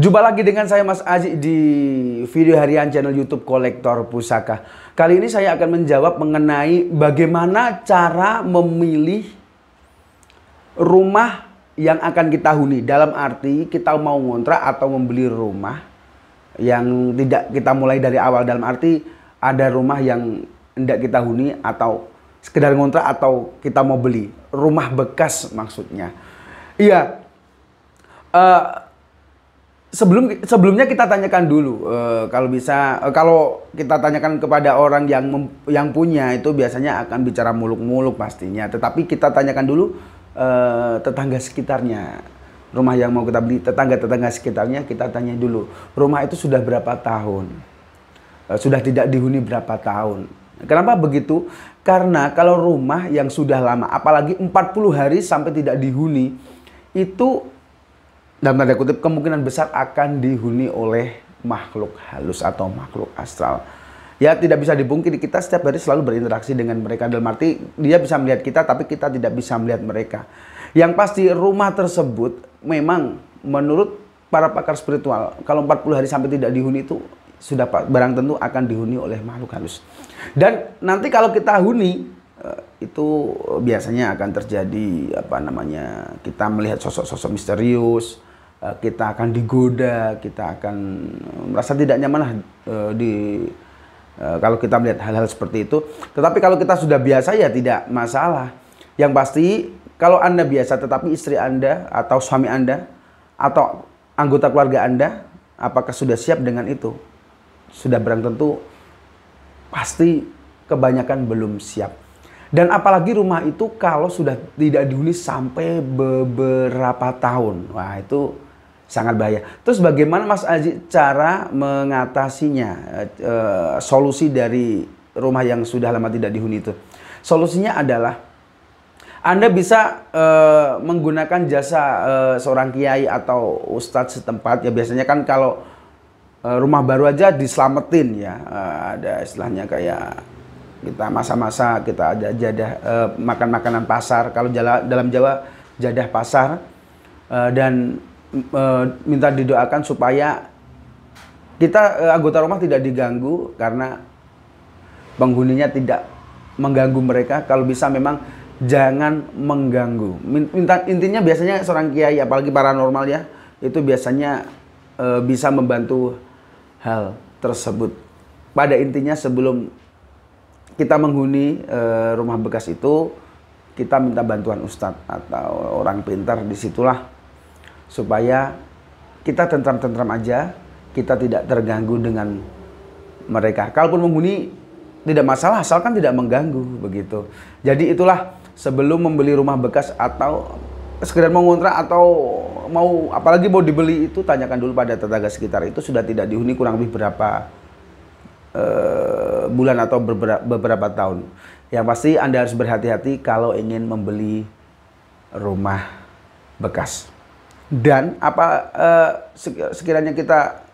Jumpa lagi dengan saya Mas Aji di video harian channel YouTube Kolektor Pusaka. Kali ini saya akan menjawab mengenai bagaimana cara memilih rumah yang akan kita huni. Dalam arti kita mau ngontrak atau membeli rumah yang tidak kita mulai dari awal. Dalam arti ada rumah yang tidak kita huni atau sekedar ngontrak atau kita mau beli rumah bekas maksudnya iya uh, sebelum sebelumnya kita tanyakan dulu uh, kalau bisa uh, kalau kita tanyakan kepada orang yang mem, yang punya itu biasanya akan bicara muluk-muluk pastinya tetapi kita tanyakan dulu uh, tetangga sekitarnya rumah yang mau kita beli tetangga-tetangga sekitarnya kita tanya dulu rumah itu sudah berapa tahun sudah tidak dihuni berapa tahun Kenapa begitu? Karena kalau rumah yang sudah lama, apalagi 40 hari sampai tidak dihuni, itu dalam tanda kutip kemungkinan besar akan dihuni oleh makhluk halus atau makhluk astral. Ya tidak bisa dibungkiri kita setiap hari selalu berinteraksi dengan mereka dalam arti dia bisa melihat kita tapi kita tidak bisa melihat mereka. Yang pasti rumah tersebut memang menurut para pakar spiritual kalau 40 hari sampai tidak dihuni itu sudah barang tentu akan dihuni oleh makhluk halus. Dan nanti kalau kita huni eh, itu biasanya akan terjadi apa namanya kita melihat sosok-sosok misterius eh, kita akan digoda kita akan merasa tidak nyaman lah eh, di kalau kita melihat hal-hal seperti itu tetapi kalau kita sudah biasa ya tidak masalah yang pasti kalau anda biasa tetapi istri anda atau suami anda atau anggota keluarga anda apakah sudah siap dengan itu sudah barang tentu pasti kebanyakan belum siap. Dan apalagi rumah itu kalau sudah tidak dihuni sampai beberapa tahun. Wah itu sangat bahaya. Terus bagaimana Mas Aziz cara mengatasinya? E, solusi dari rumah yang sudah lama tidak dihuni itu. Solusinya adalah Anda bisa e, menggunakan jasa e, seorang kiai atau ustadz setempat. Ya biasanya kan kalau Eh, rumah baru aja diselamatin ya eh, ada istilahnya kayak kita masa-masa kita ada jadah eh, makan makanan pasar kalau jala, dalam Jawa jadah pasar dan minta didoakan supaya kita anggota rumah tidak diganggu karena penghuninya tidak mengganggu mereka kalau bisa memang jangan mengganggu minta intinya biasanya seorang kiai apalagi paranormal ya itu biasanya uh, bisa membantu hal tersebut. Pada intinya sebelum kita menghuni e, rumah bekas itu, kita minta bantuan ustadz atau orang pintar disitulah supaya kita tentram-tentram aja, kita tidak terganggu dengan mereka. Kalaupun menghuni tidak masalah asalkan tidak mengganggu begitu. Jadi itulah sebelum membeli rumah bekas atau sekedar mau ngontrak atau mau apalagi mau dibeli itu tanyakan dulu pada tetangga sekitar itu sudah tidak dihuni kurang lebih berapa uh, bulan atau beberapa, beberapa tahun. Yang pasti Anda harus berhati-hati kalau ingin membeli rumah bekas. Dan apa uh, sekiranya kita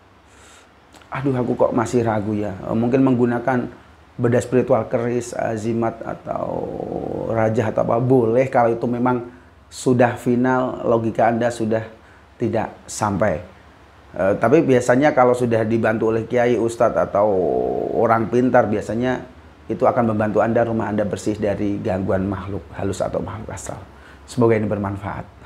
aduh aku kok masih ragu ya, eh, mungkin menggunakan beda spiritual keris, azimat atau raja atau apa boleh kalau itu memang sudah final, logika Anda sudah tidak sampai. E, tapi biasanya kalau sudah dibantu oleh kiai, ustadz atau orang pintar biasanya itu akan membantu Anda rumah Anda bersih dari gangguan makhluk halus atau makhluk asal Semoga ini bermanfaat.